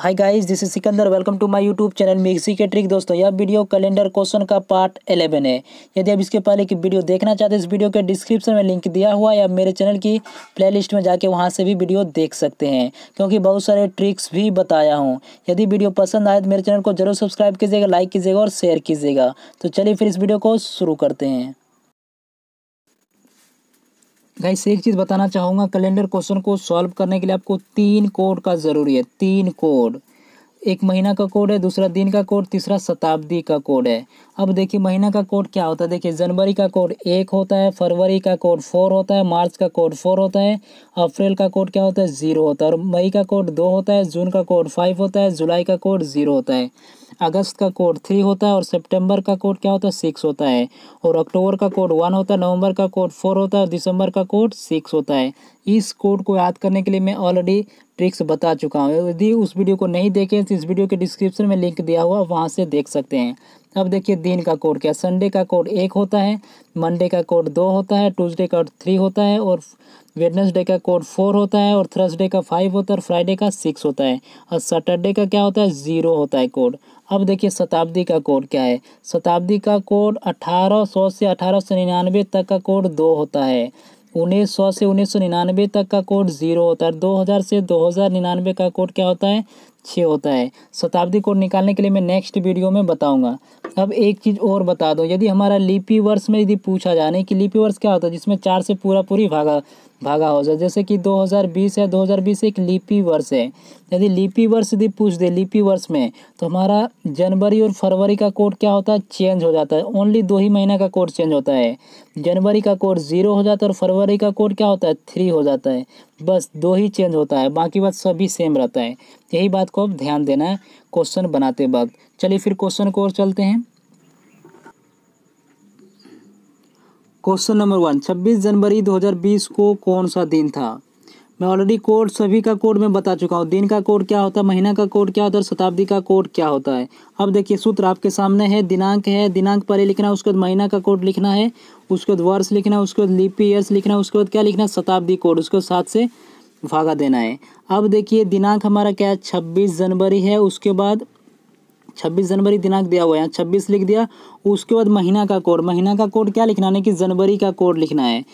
hi guys this is Sikandar welcome to my YouTube channel मिक्सी के trick दोस्तों यह वीडियो कैलेंडर क्वेश्चन का पार्ट 11 है यदि आप इसके पहले की वीडियो देखना चाहते हैं इस वीडियो के डिस्क्रिप्शन में लिंक दिया हुआ है या मेरे चैनल की प्लेलिस्ट में जाके वहां से भी वीडियो देख सकते हैं क्योंकि बहुत सारे ट्रिक्स भी बताया हूँ यदि वीडियो पसंद आए तो मेरे चैनल को जरूर सब्सक्राइब कीजिएगा लाइक कीजिएगा और शेयर कीजिएगा तो चलिए फिर इस वीडियो को शुरू करते हैं गाइस एक चीज़ बताना चाहूँगा कैलेंडर क्वेश्चन को सॉल्व करने के लिए आपको तीन कोड का ज़रूरी है तीन कोड एक महीना का कोड है दूसरा दिन का कोड तीसरा शताब्दी का कोड है अब देखिए महीना का कोड क्या होता है देखिए जनवरी का कोड एक होता है फरवरी का कोड फोर होता है मार्च का कोड फोर होता है अप्रैल का कोड क्या होता है ज़ीरो होता है और मई का कोड दो होता है जून का कोड फाइव होता है जुलाई का कोड ज़ीरो होता है अगस्त का कोड थ्री होता है और सितंबर का कोड क्या होता है सिक्स होता है और अक्टूबर का कोड वन होता है नवंबर का कोड फोर होता है और दिसंबर का कोड सिक्स होता है इस कोड को याद करने के लिए मैं ऑलरेडी ट्रिक्स बता चुका हूँ यदि उस वीडियो को नहीं देखें तो इस वीडियो के डिस्क्रिप्शन में लिंक दिया हुआ वहाँ से देख सकते हैं अब देखिए दिन का कोड क्या संडे का कोड एक होता है मंडे का कोड दो होता है ट्यूसडे का थ्री होता है और वेडनेसडे का कोड फोर होता है और थर्सडे का फाइव होता है और फ्राइडे का सिक्स होता है और सैटरडे का क्या होता है ज़ीरो होता है कोड अब देखिए शताब्दी का कोड क्या है शताब्दी का कोड अठारह सौ से अठारह सौ निन्यानवे तक का कोड दो होता है उन्नीस सौ से उन्नीस सौ निन्यानवे तक का कोड ज़ीरो होता है दो हज़ार से दो हज़ार निन्यानवे का कोड क्या होता है छः होता है शताब्दी कोड निकालने के लिए मैं नेक्स्ट वीडियो में बताऊँगा अब एक चीज़ और बता दो यदि हमारा लिपि वर्ष में यदि पूछा जाने कि लिपि वर्ष क्या होता है जिसमें चार से पूरा पूरी भागा भागा हो जाए जैसे कि 2020 है 2020 एक लिपि वर्ष है यदि लिपि वर्ष यदि पूछ दे लिपि वर्ष में तो हमारा जनवरी और फरवरी का कोड क्या होता है चेंज हो जाता है ओनली दो ही महीना का कोड चेंज होता है जनवरी का कोड जीरो हो जाता है और फरवरी का कोड क्या होता है थ्री हो जाता है बस दो ही चेंज होता है बाकी बात सभी सेम रहता है यही बात को अब ध्यान देना है क्वेश्चन बनाते वक्त चलिए फिर क्वेश्चन को और चलते हैं क्वेश्चन नंबर वन छब्बीस जनवरी 2020 को कौन सा दिन था मैं ऑलरेडी कोड सभी का कोड मैं बता चुका हूँ दिन का कोड क्या होता है महीना का कोड क्या होता है और शताब्दी का कोड क्या होता है अब देखिए सूत्र आपके सामने है दिनांक है दिनांक पहले लिखना है उसके बाद महीना का कोड लिखना है उसके बाद वर्ष लिखना है उसके बाद लिपि ईयर्स लिखना है उसके बाद क्या लिखना है शताब्दी कोड उसको सात से भागा देना है अब देखिए दिनांक हमारा क्या है छब्बीस जनवरी है उसके बाद छब्बीस जनवरी दिनांक दिया हुआ है यहाँ छब्बीस लिख दिया उसके बाद महीना का कोड महीना का कोड क्या लिखना है कि जनवरी का कोड लिखना है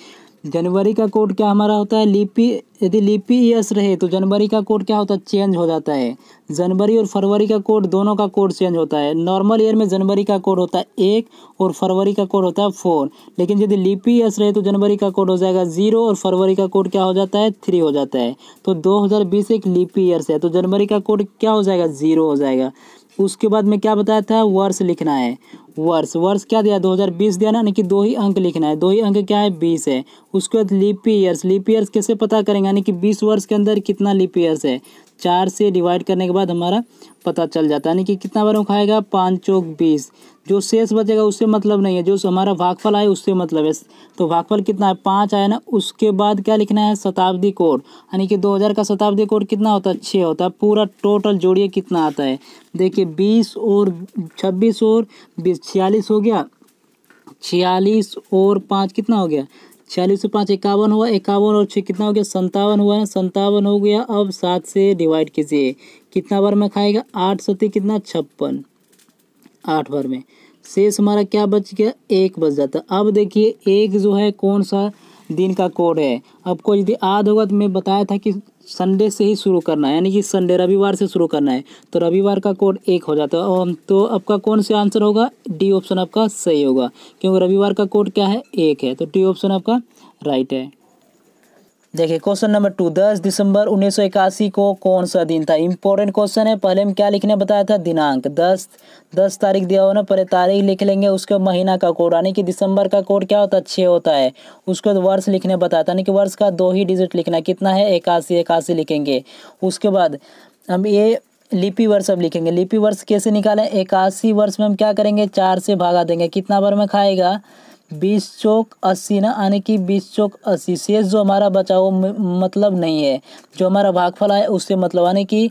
जनवरी का कोड क्या हमारा होता है लिपि यदि लिपि ईयर्स रहे तो जनवरी का कोड क्या होता है चेंज हो जाता है जनवरी और फरवरी का कोड दोनों का कोड चेंज होता है नॉर्मल ईयर में जनवरी का कोड होता है एक और फरवरी का कोड होता है फोर लेकिन यदि लिपि ईयर्स रहे तो जनवरी का कोड हो जाएगा जीरो और फरवरी का कोड क्या हो जाता है थ्री हो जाता है तो दो हज़ार बीस एक लिपी ईयर्स है तो जनवरी का कोड क्या हो जाएगा ज़ीरो हो जाएगा उसके बाद में क्या बताया था वर्ष लिखना है वर्ष वर्ष क्या दिया 2020 दिया ना यानी कि दो ही अंक लिखना है दो ही अंक क्या है बीस है उसके बाद लीप ईयर्स लीप ईयर्स कैसे पता करेंगे यानी कि बीस वर्ष के अंदर कितना लीप ईयर्स है चार से डिवाइड करने के बाद हमारा पता चल जाता है यानी कि कितना बार खाएगा पाँच चौक बीस जो शेष बचेगा उससे मतलब नहीं है जो हमारा भागफल आए उससे मतलब है तो भागफल कितना है पाँच आया ना उसके बाद क्या लिखना है शताब्दी कोड यानी कि 2000 का शताब्दी कोड कितना होता है छः होता है पूरा टोटल जोड़िए कितना आता है देखिए बीस और छब्बीस और बीस छियालीस हो गया छियालीस और पाँच कितना हो गया छियालीस सौ पाँच इक्यावन हुआ इक्यावन और छः कितना हो गया संतावन हुआ है संतावन हो गया अब सात से डिवाइड कीजिए कितना बार में खाएगा आठ सती कितना छप्पन आठ बार में शेष हमारा क्या बच गया एक बच जाता अब देखिए एक जो है कौन सा दिन का कोड है आपको यदि याद होगा तो मैं बताया था कि संडे से ही शुरू करना है यानी कि संडे रविवार से शुरू करना है तो रविवार का कोड एक हो जाता है तो आपका कौन सा आंसर होगा डी ऑप्शन आपका सही होगा क्योंकि रविवार का कोड क्या है एक है तो डी ऑप्शन आपका राइट है देखिए क्वेश्चन नंबर टू दस दिसंबर उन्नीस को कौन सा दिन था इंपॉर्टेंट क्वेश्चन है पहले हम क्या लिखने बताया था दिनांक दस दस तारीख दिया होना पहले तारीख लिख लेंगे उसके महीना का कोड यानी कि दिसंबर का कोड क्या होता है छः होता है उसको वर्ष लिखने बताया था यानी कि वर्ष का दो ही डिजिट लिखना कितना है इक्यासी इक्यासी लिखेंगे उसके बाद हम ये लिपि वर्ष अब लिखेंगे लिपि वर्ष कैसे निकालें इक्यासी वर्ष में हम क्या करेंगे चार से भागा देंगे कितना बार में खाएगा बीस चौक अस्सी ना यानी कि बीस चौक अस्सी शेष जो हमारा बचा वो मतलब नहीं है जो हमारा भागफल है उससे मतलब यानी कि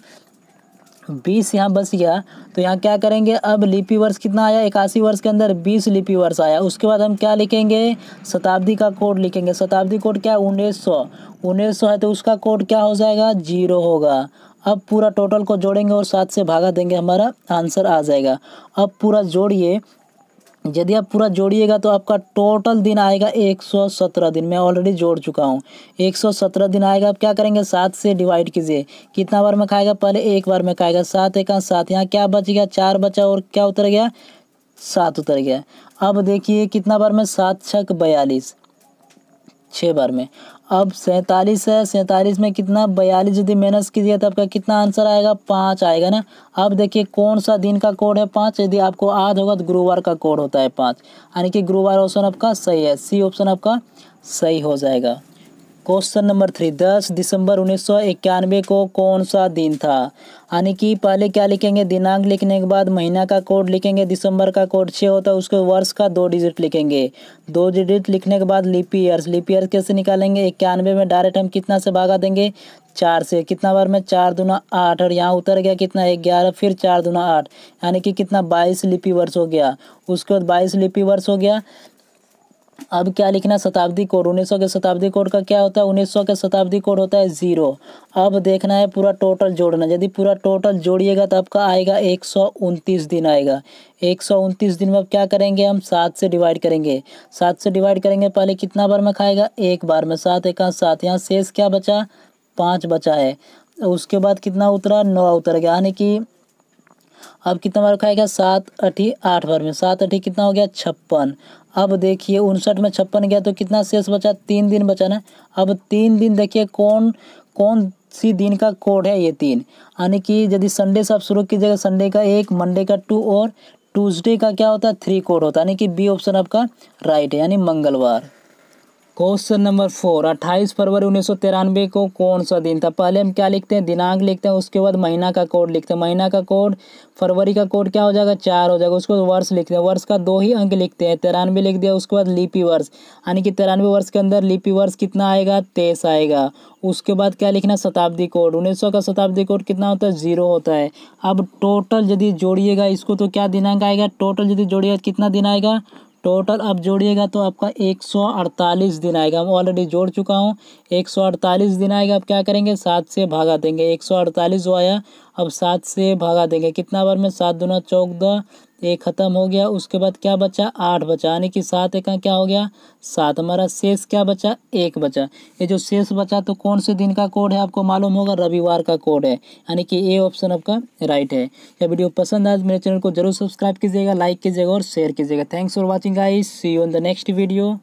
बीस यहाँ बस गया तो यहाँ क्या करेंगे अब लिपि वर्ष कितना आया इक्यासी वर्ष के अंदर बीस लिपि वर्ष आया उसके बाद हम क्या लिखेंगे शताब्दी का कोड लिखेंगे शताब्दी कोड क्या है उन्नीस सौ उन्नीस सौ है तो उसका कोड क्या हो जाएगा जीरो होगा अब पूरा टोटल को जोड़ेंगे और सात से भागा देंगे हमारा आंसर आ जाएगा अब पूरा जोड़िए यदि आप पूरा जोड़िएगा तो आपका टोटल दिन आएगा 117 दिन मैं ऑलरेडी जोड़ चुका हूँ 117 दिन आएगा आप क्या करेंगे सात से डिवाइड कीजिए कितना बार में खाएगा पहले एक बार में खाएगा सात एक सात यहाँ क्या बच गया चार बचा और क्या उतर गया सात उतर गया अब देखिए कितना बार में सात छक बयालीस छः बार में अब सैंतालीस है सैंतालीस में कितना बयालीस यदि माइनस कीजिए तो आपका कितना आंसर आएगा पाँच आएगा ना अब देखिए कौन सा दिन का कोड है पाँच यदि आपको आध होगा तो गुरुवार का कोड होता है पाँच यानी कि गुरुवार ऑप्शन आपका सही है सी ऑप्शन आपका सही हो जाएगा क्वेश्चन नंबर थ्री दस दिसंबर उन्नीस सौ इक्यानवे को कौन सा दिन था यानी कि पहले क्या लिखेंगे दिनांक लिखने के बाद महीना का कोड लिखेंगे दिसंबर का कोड छः होता है उसके वर्ष का दो डिजिट लिखेंगे दो डिजिट लिखने के बाद लिप ईयर्स लिप ईयर्स कैसे निकालेंगे इक्यानवे में डायरेक्ट हम कितना से भागा देंगे चार से कितना बार में चार दूना आठ और यहाँ उतर गया कितना एक ग्यारह फिर चार दूना आठ यानी कि कितना बाईस लिपि वर्ष हो गया उसके बाद बाईस लिपि वर्ष हो गया अब क्या लिखना शताब्दी कोड 1900 के शताब्दी कोड का क्या होता है 1900 के शताब्दी कोड होता है ज़ीरो अब देखना है पूरा टोटल जोड़ना यदि पूरा टोटल जोड़िएगा तो आपका आएगा एक दिन आएगा एक दिन में अब क्या करेंगे हम सात से डिवाइड करेंगे सात से डिवाइड करेंगे पहले कितना बार में खाएगा एक बार में सात एक सात यहाँ शेष क्या बचा पाँच बचा है उसके बाद कितना उतरा नौ उतर गया यानी कि अब कितना बार खाएगा सात अठी आठ बार में सात अठी कितना हो गया छप्पन अब देखिए उनसठ में छप्पन गया तो कितना शेष बचा तीन दिन बचाना अब तीन दिन देखिए कौन कौन सी दिन का कोड है ये तीन यानी कि यदि संडे से आप शुरू कीजिएगा संडे का एक मंडे का टू और ट्यूसडे का क्या होता है थ्री कोड होता है यानी कि बी ऑप्शन आपका राइट है यानी मंगलवार क्वेश्चन नंबर फोर अट्ठाईस फरवरी उन्नीस सौ तिरानवे को कौन सा दिन था पहले हम क्या लिखते हैं दिनांक लिखते हैं उसके बाद महीना का कोड लिखते हैं महीना का कोड फरवरी का कोड क्या हो जाएगा चार हो जाएगा उसके बाद वर्ष लिखते हैं वर्ष का दो ही अंक लिखते हैं तिरानवे लिख दिया उसके बाद लिपि वर्ष यानी कि तिरानवे वर्ष के अंदर लिपि वर्ष कितना आएगा तेईस आएगा उसके बाद क्या लिखना शताब्दी कोड उन्नीस का शताब्दी कोड कितना होता है जीरो होता है अब टोटल यदि जोड़िएगा इसको तो क्या दिनांक आएगा टोटल यदि जोड़िएगा कितना दिन आएगा टोटल अब जोड़िएगा तो आपका 148 दिन आएगा मैं ऑलरेडी जोड़ चुका हूँ 148 दिन आएगा अब क्या करेंगे सात से भागा देंगे 148 जो आया अब सात से भागा देंगे कितना बार में सात दूना चौदह एक ख़त्म हो गया उसके बाद क्या बचा आठ बचा यानी कि सात एक क्या हो गया सात हमारा शेष क्या बचा एक बचा ये जो शेष बचा तो कौन से दिन का कोड है आपको मालूम होगा रविवार का कोड है यानी कि ए ऑप्शन आपका राइट है यह वीडियो पसंद आए तो मेरे चैनल को जरूर सब्सक्राइब कीजिएगा लाइक कीजिएगा और शेयर कीजिएगा thanks for watching I see you in the next video